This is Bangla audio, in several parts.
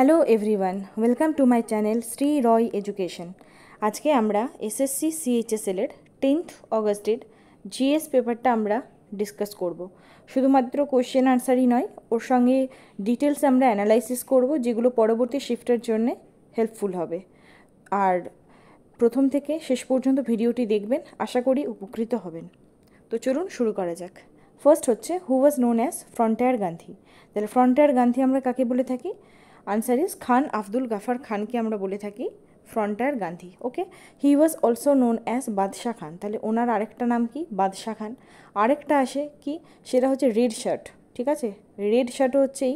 hello everyone welcome to my channel Shri Roy education আজকে আমরা এসএসসি সিএইচএসএলের টেন্থ অগস্টের জিএস পেপারটা আমরা ডিসকাস করব শুধুমাত্র কোশ্চেন আনসারই নয় ওর সঙ্গে ডিটেলস আমরা অ্যানালাইসিস করব যেগুলো পরবর্তী শিফটের জন্যে হেল্পফুল হবে আর প্রথম থেকে শেষ পর্যন্ত ভিডিওটি দেখবেন আশা করি উপকৃত হবেন তো চলুন শুরু করা যাক ফার্স্ট হচ্ছে who was known as frontier Gandhi তাহলে ফ্রন্টায়ার গান্ধী আমরা কাকে বলে থাকি আনসার ইজ খান আব্দুল গাফার খানকে আমরা বলে থাকি frontier Gandhi okay he was also known as Badshah Khan তাহলে ওনার আরেকটা নাম কি বাদশাহ খান আরেকটা আসে কি সেটা হচ্ছে রেড শার্ট ঠিক আছে রেড শার্ট হচ্ছেই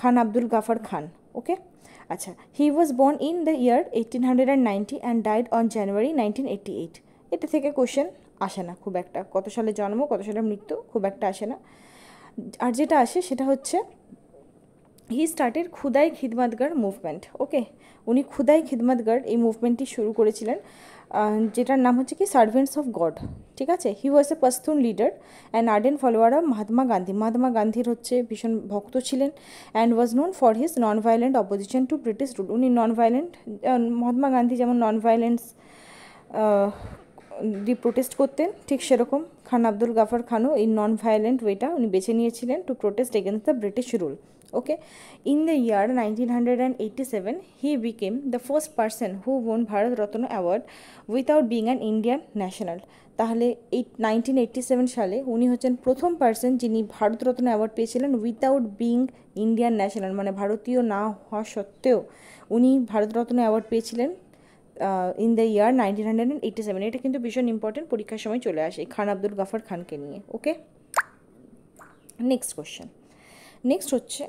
খান আব্দুল গাফার খান ওকে আচ্ছা he was born in the year eighteen hundred and ninety and died on January nineteen eighty eight এটা থেকে কোশ্চেন আসে না খুব একটা কত সালে জন্ম কত সালে মৃত্যু খুব একটা আসে না আর যেটা আসে সেটা হচ্ছে হি স্টার্টের খুদাই খিদমাতগার মুভমেন্ট ওকে উনি খুদাই খিদমাতগার এই মুভমেন্টটি শুরু করেছিলেন যেটার নাম হচ্ছে কি সার্ভেন্টস অফ গড ঠিক আছে he was a Pashtun leader and ardent follower of Mahatma Gandhi Mahatma গান্ধীর হচ্ছে ভীষণ ভক্ত ছিলেন and was known for his non violent opposition to British rule উনি নন ভায়োলেন্ট মহাত্মা গান্ধী যেমন নন ভায়োলেন্স দি প্রোটেস্ট করতেন ঠিক সেরকম খান আব্দুল গাফার খানও এই নন ভায়োলেন্ট ওয়েটা উনি বেছে নিয়েছিলেন to protest against the British rule okay in the year in hundred and 1987 seven he became the first who who bharat Bharat Ratna award without being an Indian national তাহলে এই নাইনটিন সালে উনি হচ্ছেন প্রথম পার্সন যিনি ভারতরত্ন অ্যাওয়ার্ড পেয়েছিলেন উইথাউট বিং ইন্ডিয়ান ন্যাশনাল মানে ভারতীয় না হওয়া সত্ত্বেও উনি ভারতরত্ন অ্যাওয়ার্ড পেয়েছিলেন in the year nineteen hundred and eighty seven এটা কিন্তু ভীষণ ইম্পর্টেন্ট পরীক্ষার সময় চলে আসে খান আব্দুল গাফার খানকে নিয়ে ওকে নেক্সট কোশ্চেন নেক্সট হচ্ছে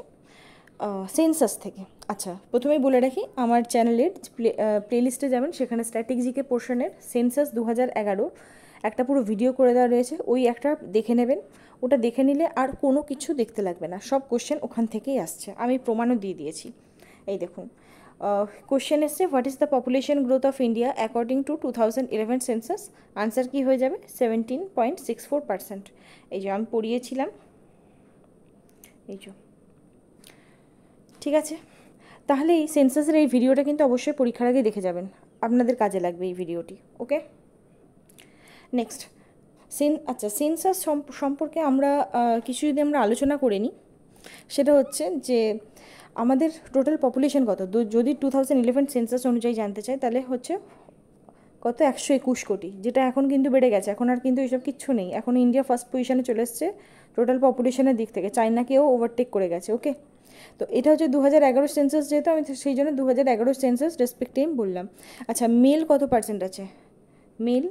সেন্সাস থেকে আচ্ছা প্রথমেই বলে রাখি আমার চ্যানেলের প্লেলিস্টে যাবেন সেখানে স্ট্র্যাটেজিকে পোর্শনের সেন্সাস দু হাজার একটা পুরো ভিডিও করে দেওয়া রয়েছে ওই একটা দেখে নেবেন ওটা দেখে নিলে আর কোনো কিছু দেখতে লাগবে না সব কোশ্চেন ওখান থেকেই আসছে আমি প্রমাণও দিয়ে দিয়েছি এই দেখুন কোশ্চেন এসছে what is the population growth of India according to two thousand eleven census answer কী হয়ে যাবে seventeen point six four percent এই যে আমি পড়িয়েছিলাম এই যে ঠিক আছে তাহলে এই সেন্সাসের এই ভিডিওটা কিন্তু অবশ্যই পরীক্ষার আগে দেখে যাবেন আপনাদের কাজে লাগবে এই ভিডিওটি ওকে নেক্সট সেন আচ্ছা সেন্সাস সম্পর্কে আমরা কিছু যদি আমরা আলোচনা করে নিই সেটা হচ্ছে যে আমাদের টোটাল পপুলেশন কত যদি টু থাউজেন্ড ইলেভেন সেন্সাস অনুযায়ী জানতে চাই তাহলে হচ্ছে কত একশো একুশ কোটি যেটা এখন কিন্তু বেড়ে গেছে এখন আর কিন্তু এইসব কিচ্ছু নেই এখন ইন্ডিয়া ফার্স্ট পজিশনে চলে এসছে টোটাল পপুলেশনের দিক থেকে চায়নাকেও ওভারটেক করে গেছে ওকে তো এটা হচ্ছে দু হাজার এগারো সেন্সাস যেহেতু আমি সেই জন্য দু হাজার এগারো সেন্সাস রেসপেক্টিভ বললাম আচ্ছা মেল কত পার্সেন্ট আছে মেল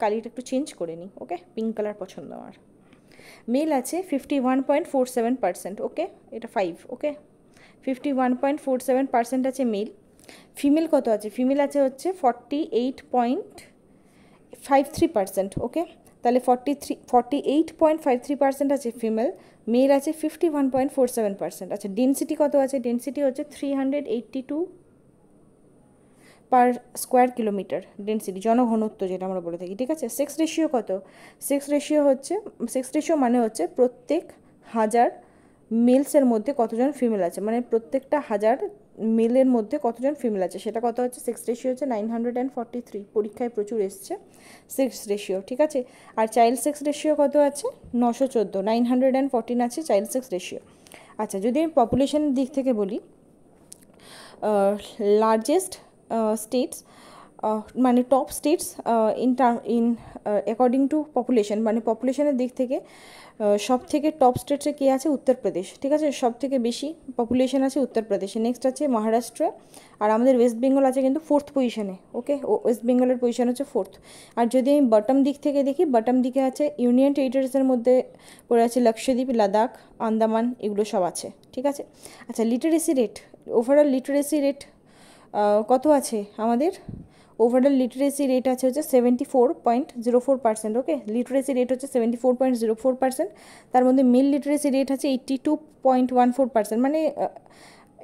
কালিটা একটু চেঞ্জ করে নিই ওকে পিঙ্ক কালার পছন্দ আমার মেল আছে fifty one point four seven percent okay এটা five okay fifty one point four seven percent আছে মেল ফিমেল কত আছে ফিমেল আছে হচ্ছে forty eight point five three percent okay তাহলে forty three forty eight point five three percent আছে ফিমেল মেল আছে fifty one point four seven percent আচ্ছা ডেন্সিটি কত আছে ডেন্সিটি হচ্ছে three hundred eighty two per square kilometre density জনঘনত্ব যেটা আমরা বলে থাকি ঠিক আছে সেক্স রেশিও কত সেক্স রেশিও হচ্ছে সেক্স রেশিও মানে হচ্ছে প্রত্যেক হাজার মেলসের মধ্যে কতজন ফিমেল আছে মানে প্রত্যেকটা হাজার মেলের মধ্যে কতজন ফিমেল আছে সেটা কত হচ্ছে সেক্স রেশিও হচ্ছে nine hundred and forty three পরীক্ষায় প্রচুর এসছে সেক্স রেশিও ঠিক আছে আর চাইল্ড সেক্স রেশিও কত আছে নশো চোদ্দো নাইন হান্ড্রেড অ্যান্ড ফর্টিন আছে চাইল্ড সেক্স রেশিও আচ্ছা যদি আমি পপুলেশনের দিক থেকে বলি লার্জেস্ট Uh, states uh, মানে top states in term in according to population মানে পপুলেশনের দিক থেকে সব থেকে টপ স্টেটসে কে আছে উত্তরপ্রদেশ ঠিক আছে সব থেকে বেশি পপুলেশন আছে উত্তরপ্রদেশে নেক্সট আছে মহারাষ্ট্র আর আমাদের ওয়েস্ট বেঙ্গল আছে কিন্তু ফোর্থ পজিশনে ওকে ওয়েস্ট বেঙ্গলের পজিশন হচ্ছে ফোর্থ আর যদি আমি বটম দিক থেকে দেখি বটম দিকে আছে ইউনিয়ন টেরিটরিসের মধ্যে পড়ে আছে লক্ষদ্বীপ লাদাখ আন্দামান এগুলো সব আছে ঠিক আছে আচ্ছা literacy rate overall literacy rate কত আছে আমাদের ওভারঅল লিটারেসি রেট আছে হচ্ছে seventy four point zero four percent okay literacy rate হচ্ছে seventy four point zero four percent তার মধ্যে মেল লিটারেসি রেট আছে eighty two point one four percent মানে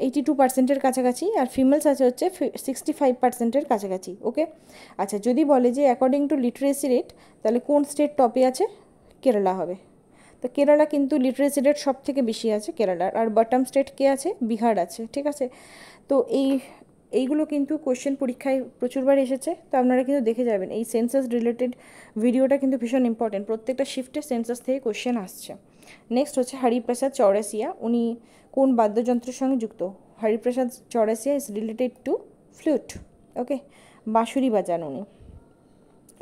এইটি টু পার্সেন্টের কাছাকাছি আর ফিমেলস আছে হচ্ছে সিক্সটি ফাইভ পার্সেন্টের কাছাকাছি ওকে আচ্ছা যদি বলে যে অ্যাকর্ডিং টু লিটারেসি রেট তাহলে কোন স্টেট টপে আছে কেরালা হবে তো কেরালা কিন্তু লিটারেসি রেট সব থেকে বেশি আছে কেরালার আর বটম স্টেট কে আছে বিহার আছে ঠিক আছে তো এই এইগুলো কিন্তু কোশ্চেন পরীক্ষায় প্রচুরবার এসেছে তো আপনারা কিন্তু দেখে যাবেন এই সেন্সাস রিলেটেড ভিডিওটা কিন্তু ভীষণ ইম্পর্টেন্ট প্রত্যেকটা শিফটে সেন্সাস থেকে কোশ্চেন আসছে নেক্সট হচ্ছে হরিপ্রসাদ চৌরাসিয়া উনি কোন বাদ্যযন্ত্রের সঙ্গে যুক্ত Hariprasad Chaurasia is related to flute okay বাঁশুরি বাজান উনি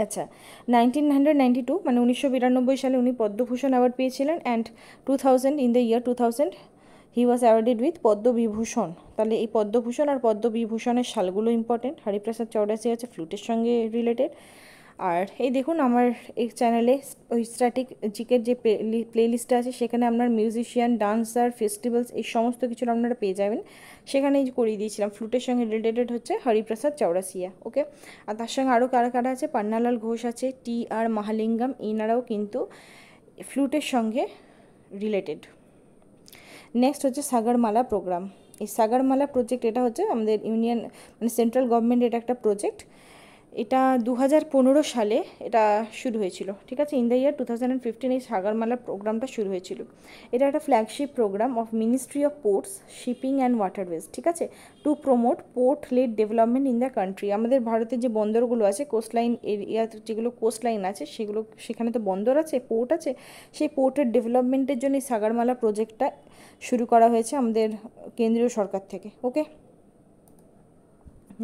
আচ্ছা নাইনটিন হান্ড্রেড নাইনটি টু মানে উনিশশো বিরানব্বই সালে উনি পদ্মভূষণ অ্যাওয়ার্ড পেয়েছিলেন and two thousand in the year two thousand he was awarded with Padma Vibhushan তাহলে এই পদ্মভূষণ আর পদ্মবিভূষণের সালগুলো ইম্পর্টেন্ট হরিপ্রসাদ চৌরাসি আছে ফ্লুটের সঙ্গে রিলেটেড আর এই দেখুন আমার এই চ্যানেলে ওই স্ট্র্যাটিক জিকের যে প্লে লিস্টটা আছে সেখানে আপনার মিউজিশিয়ান ডান্সার ফেস্টিভ্যালস এই সমস্ত কিছুর আপনারা পেয়ে যাবেন সেখানেই করিয়ে দিয়েছিলাম ফ্লুটের সঙ্গে রিলেটেড হচ্ছে হরিপ্রসাদ চৌরাসিয়া ওকে আর তার সঙ্গে আরও কারা কারা আছে পান্নালাল ঘোষ আছে টি আর মাহালিঙ্গাম এনারাও কিন্তু ফ্লুটের সঙ্গে রিলেটেড নেক্সট হচ্ছে সাগরমালা প্রোগ্রাম এই সাগরমালা প্রজেক্ট এটা হচ্ছে আমাদের ইউনিয়ন মানে সেন্ট্রাল গভর্নমেন্ট এটা একটা প্রজেক্ট এটা দু সালে এটা শুরু হয়েছিল ঠিক আছে in the year two thousand fifteen এই সাগরমালা প্রোগ্রামটা শুরু হয়েছিল এটা একটা flagship programme of ministry of ports shipping and waterways ঠিক আছে to promote port led development in the country আমাদের ভারতের যে বন্দরগুলো আছে কোস্টলাইন এরিয়া যেগুলো কোস্টলাইন আছে সেগুলো সেখানে তো বন্দর আছে পোর্ট আছে সেই পোর্টের ডেভেলপমেন্টের জন্য এই সাগরমালা প্রজেক্টটা শুরু করা হয়েছে আমাদের কেন্দ্রীয় সরকার থেকে okay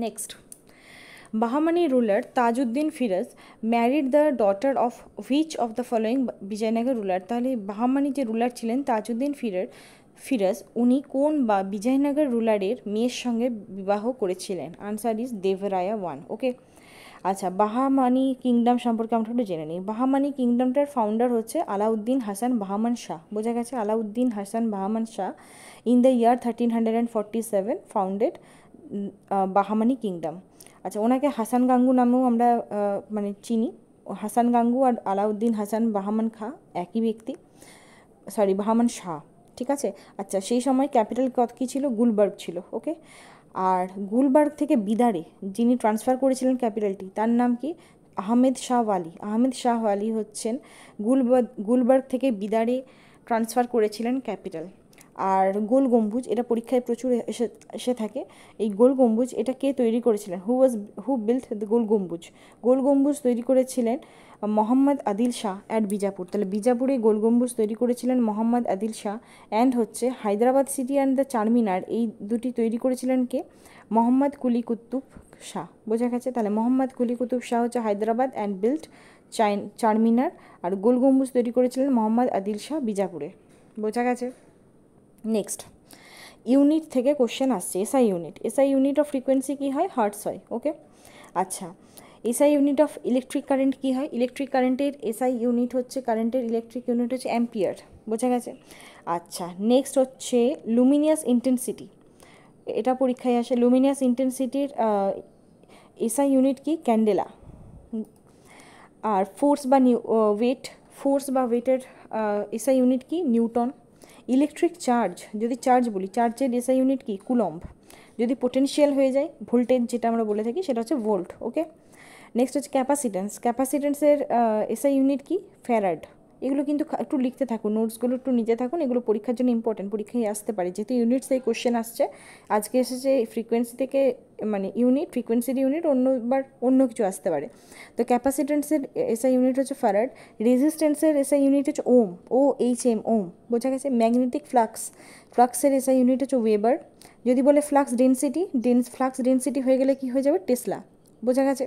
next Bahmani ruler Tajuddin Firas married the daughter of which of the following Vijayanagara ruler তাহলে বাহামানি যে রুলার ছিলেন তাজউদ্দিন ফিরার ফিরাজ উনি কোন বা বিজয়নগর রুলারের মেয়ের সঙ্গে বিবাহ করেছিলেন answer is Devaraya one okay আচ্ছা বাহামানি কিংডম সম্পর্কে আমরা একটু জেনে নিই বাহামানি কিংডমটার ফাউন্ডার হচ্ছে আলাউদ্দিন হাসান বাহামান শাহ বোঝা গেছে Alauddin Hasan Bahman Shah in the year thirteen hundred and forty seven founded Bahmani kingdom আচ্ছা ওনাকে হাসান গাঙ্গু নামেও আমরা মানে চিনি হাসান গাঙ্গু আর আলাউদ্দিন হাসান বাহামান খা একই ব্যক্তি সরি বাহামান শাহ ঠিক আছে আচ্ছা সেই সময় ক্যাপিটাল কত কী ছিল গুলবার্গ ছিল ওকে আর গুলবার্গ থেকে বিদারে যিনি ট্রান্সফার করেছিলেন ক্যাপিটালটি তার নাম কি আহমেদ শাহ ওয়ালি আহমেদ শাহ ওয়ালি হচ্ছেন গুলবার্গ গুলবার্গ থেকে বিদারে ট্রান্সফার করেছিলেন ক্যাপিটাল আর গোল গম্বুজ এটা পরীক্ষায় প্রচুর এসে এসে থাকে এই গোল গম্বুজ এটা কে তৈরি করেছিলেন হু ওয়াজ হু বিল্ট দ্য গোল গম্বুজ গোল গম্বুজ তৈরি করেছিলেন মোহাম্মদ আদিল শাহ অ্যাট বিজাপুর তাহলে বিজাপুরে গোল গম্বুজ তৈরি করেছিলেন মোহাম্মদ আদিল শাহ অ্যান্ড হচ্ছে Hyderabad city and the Charminar এই দুটি তৈরি করেছিলেন কে মোহাম্মদ কুলি কুতুব শাহ বোঝা গেছে তাহলে মোহাম্মদ কুলি কুতুব শাহ হচ্ছে হায়দ্রাবাদ অ্যান্ড বিল্ট চাইন চারমিনার আর গোল গম্বুজ তৈরি করেছিলেন মোহাম্মদ আদিল শাহ বিজাপুরে বোঝা গেছে নেক্সট ইউনিট থেকে কোশ্চেন আসছে SI unit SI unit of frequency কী হয় হার্টস হয় ওকে আচ্ছা SI unit of electric current কী হয় ইলেকট্রিক কারেন্টের এসআই ইউনিট হচ্ছে কারেন্টের ইলেকট্রিক ইউনিট হচ্ছে অ্যাম্পিয়ার বোঝা গেছে আচ্ছা নেক্সট হচ্ছে লুমিনিয়াস ইন্টেন্সিটি এটা পরীক্ষায় আসে লুমিনিয়াস ইন্টেন্সিটির এসআই ইউনিট কি ক্যান্ডেলা আর ফোর্স বা নিউ ওয়েট ফোর্স বা ওয়েটের এসআই ইউনিট কি নিউটন ইলেকট্রিক চার্জ যদি চার্জ বলি চার্জের এসআই ইউনিট কি কুলম্ব যদি পোটেনশিয়াল হয়ে যায় ভোল্টেজ যেটা আমরা বলে থাকি সেটা হচ্ছে ভোল্ট ওকে নেক্সট হচ্ছে ক্যাপাসিটেন্স ক্যাপাসিটেন্সের এসআই ইউনিট কি ফ্যারাড এগুলো কিন্তু একটু লিখতে থাকুন নোটসগুলো একটু নিতে থাকুন এগুলো পরীক্ষার জন্য ইম্পর্টেন্ট পরীক্ষায় আসতে পারে যেহেতু ইউনিটস এই কোয়েশ্চেন আসছে আজকে এসেছে ফ্রিকোয়েন্সি থেকে মানে ইউনিট ফ্রিকোয়েন্সির ইউনিট অন্যবার অন্য কিছু আসতে পারে তো ক্যাপাসিটেন্সের এসআই ইউনিট হচ্ছে ফারাড রেজিস্ট্যান্সের এসআই ইউনিট হচ্ছে ওম ও এইচ এম ওম বোঝা গেছে ম্যাগনেটিক ফ্লাক্স ফ্লাক্সের এসআই ইউনিট হচ্ছে ওয়েবার যদি বলে flux density dense flux density হয়ে গেলে কি হয়ে যাবে টেসলা বোঝা গেছে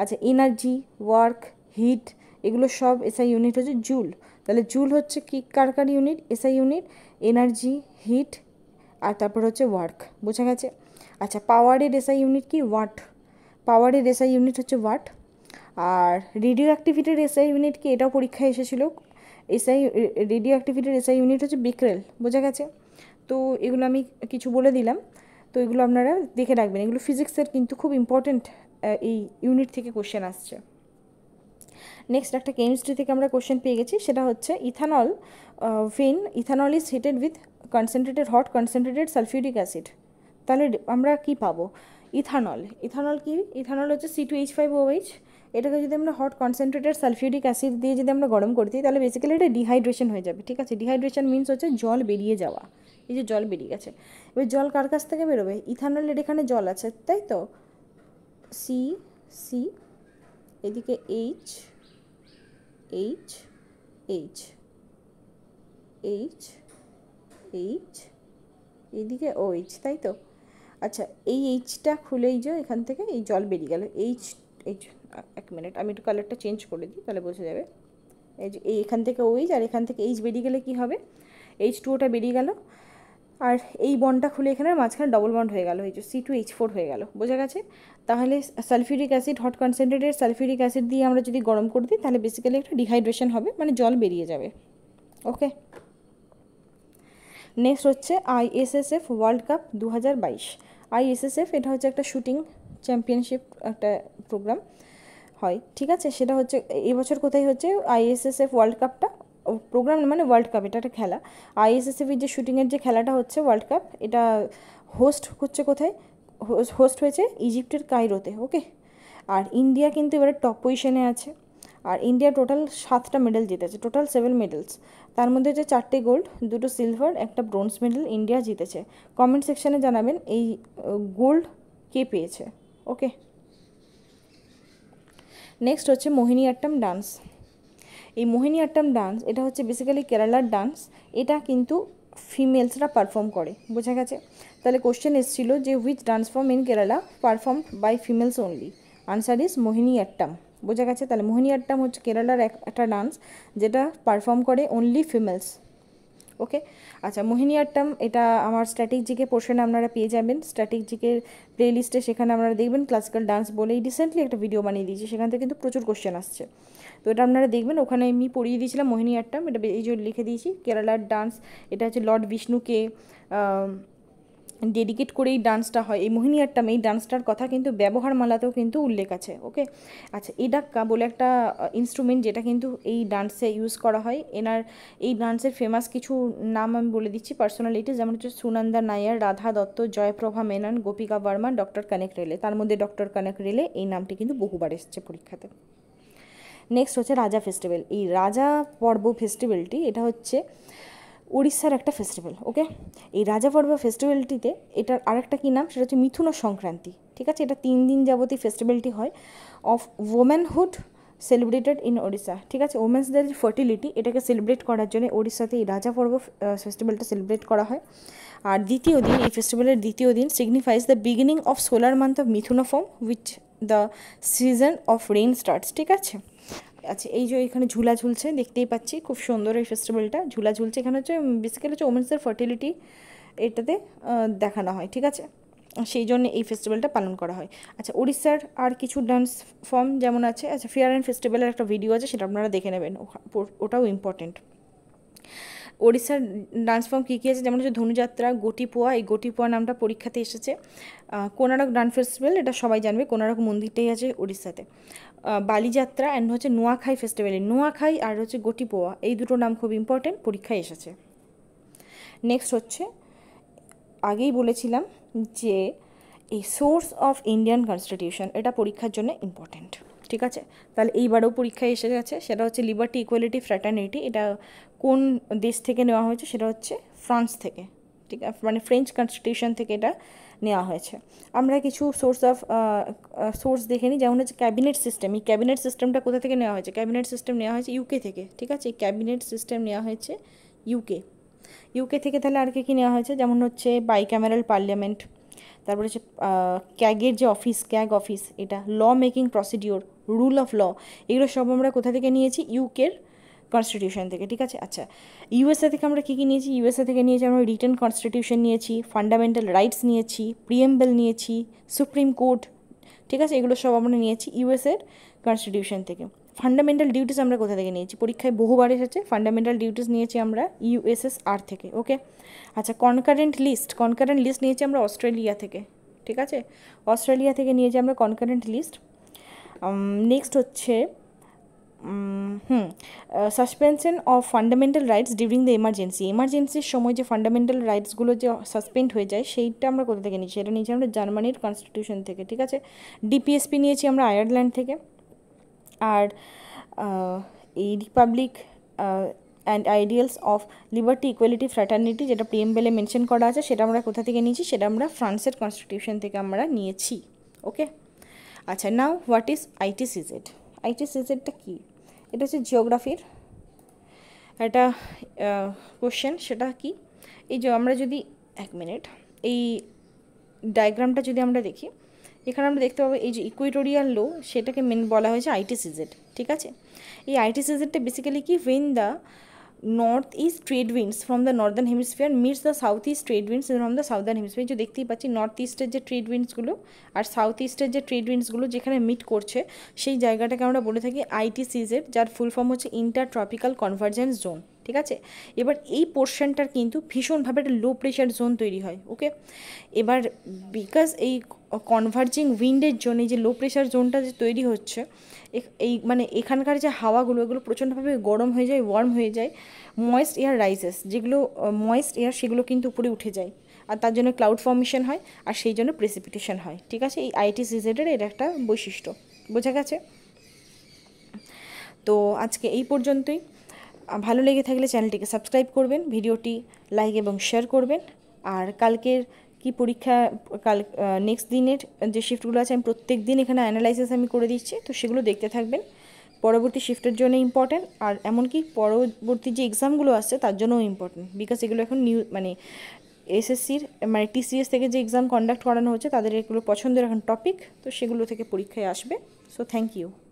আচ্ছা এনার্জি ওয়ার্ক হিট এগুলো সব এসআই ইউনিট হচ্ছে জুল তাহলে জুল হচ্ছে কি কার কার unit SI unit energy heat আর তারপর হচ্ছে ওয়ার্ক বোঝা গেছে আচ্ছা পাওয়ারের এসআই ইউনিট কি ওয়াট পাওয়ারের এসআই ইউনিট হচ্ছে ওয়াট আর রেডিও অ্যাক্টিভিটির এসআই ইউনিট কি এটাও পরীক্ষায় এসেছিল এসআই রেডিও অ্যাক্টিভিটির এসআই ইউনিট হচ্ছে বিক্রেল বোঝা গেছে তো এগুলো আমি কিছু বলে দিলাম তো এগুলো আপনারা দেখে রাখবেন এগুলো ফিজিক্সের কিন্তু খুব ইম্পর্ট্যান্ট এই ইউনিট থেকে কোশ্চেন আসছে নেক্সট একটা কেমিস্ট্রি থেকে আমরা কোশ্চেন পেয়ে গেছি সেটা হচ্ছে ইথানল ফিন ethanol is heated with concentrated hot concentrated sulphuric acid তাহলে আমরা কি পাবো ইথানল ইথানল কি ইথানল হচ্ছে C two H five O H এটাকে যদি আমরা হট কনসেন্ট্রেটেড সালফিউরিক অ্যাসিড দিয়ে যদি আমরা গরম করে দিই তাহলে বেসিক্যালি এটা ডিহাইড্রেশন হয়ে যাবে ঠিক আছে ডিহাইড্রেশন মিনস হচ্ছে জল বেরিয়ে যাওয়া এই যে জল বেরিয়ে গেছে এবার জল কার কাছ থেকে বেরোবে ইথানলের এখানে জল আছে তাই তো সি সি এদিকে H H H H H এদিকে ও এইচ তাই তো আচ্ছা এই এইচটা খুলেই যা এখান থেকে এই জল বেরিয়ে গেল এইচ এইচ এক মিনিট আমি একটু কালারটা চেঞ্জ করে দিই তাহলে বোঝা যাবে এই যে এখান থেকে ওইচ আর এখান থেকে এইচ বেরিয়ে গেলে কি হবে এইচ টু ওটা বেরিয়ে গেল আর এই বন্ডটা খুলে এখানে মাঝখানে ডবল বন্ড হয়ে গেল এই যে সি টু এইচ ফোর হয়ে গেল বোঝা গেছে তাহলে sulphuric acid hot concentrated sulphuric acid দিয়ে আমরা যদি গরম করে দিই তাহলে বেসিক্যালি একটা ডিহাইড্রেশন হবে মানে জল বেরিয়ে যাবে ওকে নেক্সট হচ্ছে আইএসএসএফ ওয়ার্ল্ড কাপ দু হাজার বাইশ আইএসএসএফ এটা হচ্ছে একটা শুটিং চ্যাম্পিয়নশিপ একটা প্রোগ্রাম হয় ঠিক আছে সেটা হচ্ছে এবছর কোথায় হচ্ছে আইএসএসএফ ওয়ার্ল্ড কাপটা প্রোগ্রাম মানে ওয়ার্ল্ড কাপ এটা একটা খেলা আইএসএসএফির যে শুটিংয়ের যে খেলাটা হচ্ছে ওয়ার্ল্ড কাপ এটা হোস্ট হচ্ছে কোথায় হোস্ট হয়েছে ইজিপ্টের কাইরোতে ওকে আর ইন্ডিয়া কিন্তু এবারে টপ পজিশনে আছে আর ইন্ডিয়া টোটাল সাতটা মেডেল জিতেছে টোটাল সেভেন মেডেলস তার মধ্যে হচ্ছে চারটে গোল্ড দুটো সিলভার একটা ব্রোঞ্জ মেডেল ইন্ডিয়া জিতেছে কমেন্ট সেকশানে জানাবেন এই গোল্ড কে পেয়েছে ওকে নেক্সট হচ্ছে মোহিনী আট্টাম ডান্স এই মোহিনী আট্টাম ডান্স এটা হচ্ছে বেসিক্যালি কেরালার ডান্স এটা কিন্তু ফিমেলসরা পারফর্ম করে বোঝা গেছে তাহলে কোশ্চেন এসেছিলো যে which dance form in Kerala perform by females only answer is Mohiniyattam বোঝা গেছে তাহলে মোহিনী আট্টাম হচ্ছে কেরালার একটা ডান্স যেটা পারফর্ম করে অনলি ফিমেলস ওকে আচ্ছা মোহিনী আট্টাম এটা আমার স্ট্র্যাটিক জিকে পোর্শনে আপনারা পেয়ে যাবেন স্ট্র্যাটিক প্লে প্লেলিস্টে সেখানে আপনারা দেখবেন ক্লাসিক্যাল ডান্স বলে রিসেন্টলি একটা ভিডিও বানিয়ে দিয়েছি সেখান থেকে কিন্তু প্রচুর কোশ্চেন আসছে তো এটা আপনারা দেখবেন ওখানে আমি পড়িয়ে দিয়েছিলাম মোহিনী আট্টাম এটা এই জন্য লিখে দিয়েছি কেরালার ডান্স এটা হচ্ছে লর্ড বিষ্ণুকে ডেডিকেট করে এই ডান্সটা হয় এই মোহিনী আট্টাম এই ডান্সটার কথা কিন্তু ব্যবহার মালাতেও কিন্তু উল্লেখ আছে ওকে আচ্ছা এ ডাক্কা বলে একটা ইনস্ট্রুমেন্ট যেটা কিন্তু এই ডান্সে ইউজ করা হয় এনার এই ডান্সের ফেমাস কিছু নাম আমি বলে দিচ্ছি পার্সোনালিটিস যেমন হচ্ছে সুনন্দা নায়ার রাধা দত্ত জয়প্রভা মেনন গোপিকা বর্মা ডক্টর কানেক রেলে তার মধ্যে ডক্টর কানেক রেলে এই নামটি কিন্তু বহুবার এসেছে পরীক্ষাতে নেক্সট হচ্ছে রাজা ফেস্টিভ্যাল এই রাজা পর্ব ফেস্টিভ্যালটি এটা হচ্ছে উড়িষ্যার একটা ফেস্টিভ্যাল ওকে এই রাজা পর্ব ফেস্টিভ্যালটিতে এটার আরেকটা কী নাম সেটা হচ্ছে মিথুন সংক্রান্তি ঠিক আছে এটা তিন দিন যাবতীয় ফেস্টিভ্যালটি হয় of womanhood celebrated in Odisha ঠিক আছে ওমেন্সদের যে ফার্টিলিটি এটাকে সেলিব্রেট করার জন্য ওড়িশাতে এই রাজা পর্ব ফেস্টিভ্যালটা সেলিব্রেট করা হয় আর দ্বিতীয় দিন এই ফেস্টিভ্যালের দ্বিতীয় দিন signifies the beginning of solar month of form with the season of rain starts ঠিক আছে আচ্ছা এই যে এখানে ঝুলা ঝুলছে দেখতেই পাচ্ছি খুব সুন্দর এই ফেস্টিভ্যালটা ঝুলা ঝুলছে এখানে হচ্ছে বেসিক্যালি হচ্ছে ওমেন্সের ফার্টিলিটি এটাতে দেখানো হয় ঠিক আছে সেই জন্য এই ফেস্টিভ্যালটা পালন করা হয় আচ্ছা উড়িষ্যার আর কিছু ডান্স ফর্ম যেমন আছে আচ্ছা ফেয়ার অ্যান্ড ফেস্টিভ্যালের একটা ভিডিও আছে সেটা আপনারা দেখে নেবেন ওটাও ইম্পর্টেন্ট ওড়িশার ডান্স ফর্ম কী কী আছে যেমন হচ্ছে ধনুযাত্রা গোটিপোয়া এই গোটিপোয়া নামটা পরীক্ষাতে এসেছে কোনারক ডান্স ফেস্টিভ্যাল এটা সবাই জানবে কোনারক মন্দিরটাই আছে উড়িষ্যাতে বালিযাত্রা অ্যান্ড হচ্ছে নোয়াখাই ফেস্টিভ্যালে নোয়াখাই আর হচ্ছে গটিপোয়া এই দুটো নাম খুব ইম্পর্টেন্ট পরীক্ষায় এসেছে নেক্সট হচ্ছে আগেই বলেছিলাম যে এই সোর্স অফ ইন্ডিয়ান কনস্টিটিউশন এটা পরীক্ষার জন্য ইম্পর্টেন্ট ঠিক আছে তাহলে এইবারেও পরীক্ষায় এসে গেছে সেটা হচ্ছে লিবার্টি ইকুয়ালিটি ফ্র্যাটার্নিটি এটা কোন দেশ থেকে নেওয়া হয়েছে সেটা হচ্ছে ফ্রান্স থেকে ঠিক আছে মানে ফ্রেঞ্চ কনস্টিটিউশন থেকে এটা নেওয়া হয়েছে আমরা কিছু সোর্স অফ সোর্স দেখে নিই যেমন হচ্ছে ক্যাবিনেট সিস্টেম এই ক্যাবিনেট সিস্টেমটা কোথা থেকে নেওয়া হয়েছে ক্যাবিনেট সিস্টেম নেওয়া হয়েছে ইউকে থেকে ঠিক আছে ক্যাবিনেট সিস্টেম নেওয়া হয়েছে ইউকে ইউকে থেকে তাহলে আর কি কী নেওয়া হয়েছে যেমন হচ্ছে বাইক্যামেরাল পার্লামেন্ট তারপরে হচ্ছে ক্যাগের যে অফিস ক্যাগ অফিস এটা law making procedure rule of law এগুলো সব আমরা কোথা থেকে নিয়েছি ইউকের কনস্টিটিউশন থেকে ঠিক আছে আচ্ছা ইউএসএ থেকে আমরা কী কী নিয়েছি ইউএসএ থেকে নিয়েছি আমরা রিটার্ন কনস্টিটিউশন নিয়েছি ফান্ডামেন্টাল রাইটস নিয়েছি প্রিএমবেল নিয়েছি সুপ্রিম কোর্ট ঠিক আছে এগুলো সব আমরা নিয়েছি ইউএসএর কনস্টিটিউশন থেকে ফান্ডামেন্টাল ডিউটিস আমরা কোথা থেকে নিয়েছি পরীক্ষায় বহুবার এসেছে ফান্ডামেন্টাল ডিউটিস নিয়েছি আমরা ইউএসএসআর থেকে ওকে আচ্ছা কনকারেন্ট লিস্ট কনকারেন্ট লিস্ট নিয়েছি আমরা অস্ট্রেলিয়া থেকে ঠিক আছে অস্ট্রেলিয়া থেকে নিয়েছি আমরা কনকারেন্ট লিস্ট নেক্সট হচ্ছে hmm suspension of fundamental rights during the emergency এমার্জেন্সির সময় যে ফান্ডামেন্টাল রাইটসগুলো যে সাসপেন্ড হয়ে যায় সেইটা আমরা কোথা থেকে নিয়েছি সেটা নিয়েছি আমরা জার্মানির কনস্টিটিউশন থেকে ঠিক আছে ডিপিএসপি নিয়েছি আমরা আয়ারল্যান্ড থেকে আর এই republic and ideals of liberty equality fraternity যেটা বেলে মেনশন করা আছে সেটা আমরা কোথা থেকে নিয়েছি সেটা আমরা ফ্রান্সের কনস্টিটিউশন থেকে আমরা নিয়েছি ওকে আচ্ছা নাও হোয়াট ইজ আইটিসিজেড আইটিসিজেডটা কী এটা হচ্ছে জিওগ্রাফির একটা কোশ্চেন সেটা কি এই যে আমরা যদি এক মিনিট এই ডায়াগ্রামটা যদি আমরা দেখি এখানে আমরা দেখতে পাবো এই যে ইকুইটোরিয়াল লো সেটাকে মেন বলা হয়েছে আইটি সিজেড ঠিক আছে এই আইটি সিজেডটা বেসিক্যালি কি when the north east trade winds from the northern hemisphere meets the south east trade winds from the southern hemisphere যে দেখতেই পাচ্ছি নর্থ ইস্টের যে ট্রেড উইন্ডসগুলো আর সাউথ ইস্টের যে ট্রেড উইন্ডসগুলো যেখানে মিট করছে সেই জায়গাটাকে আমরা বলে থাকি আইটিসিজের যার ফুল ফর্ম হচ্ছে ইন্টার ট্রপিক্যাল কনভার্জেন্স জোন ঠিক আছে এবার এই পোর্শনটার কিন্তু ভীষণভাবে একটা লো প্রেশার জোন তৈরি হয় ওকে এবার বিকজ এই কনভার্জিং উইন্ডের জন্য যে লো প্রেশার জোনটা যে তৈরি হচ্ছে এই মানে এখানকার যে হাওয়াগুলো এগুলো প্রচণ্ডভাবে গরম হয়ে যায় ওয়ার্ম হয়ে যায় ময়েস্ট এয়ার রাইজেস যেগুলো ময়েস্ট এয়ার সেগুলো কিন্তু উপরে উঠে যায় আর তার জন্য ক্লাউড ফর্মেশন হয় আর সেই জন্য প্রেসিপিটেশন হয় ঠিক আছে এই আইটি সিজেডের এর একটা বৈশিষ্ট্য বোঝা গেছে তো আজকে এই পর্যন্তই ভালো লেগে থাকলে চ্যানেলটিকে সাবস্ক্রাইব করবেন ভিডিওটি লাইক এবং শেয়ার করবেন আর কালকের কি পরীক্ষা কাল নেক্সট দিনের যে শিফটগুলো আছে আমি প্রত্যেক দিন এখানে অ্যানালাইসিস আমি করে দিচ্ছি তো সেগুলো দেখতে থাকবেন পরবর্তী শিফটের জন্য ইম্পর্ট্যান্ট আর এমনকি পরবর্তী যে এক্সামগুলো আছে তার জন্যও ইম্পর্ট্যান্ট বিকজ এগুলো এখন নিউ মানে এসএসসির মানে টিসিএস থেকে যে এক্সাম কন্ডাক্ট করানো হচ্ছে তাদের এগুলো পছন্দের এখন টপিক তো সেগুলো থেকে পরীক্ষায় আসবে সো থ্যাংক ইউ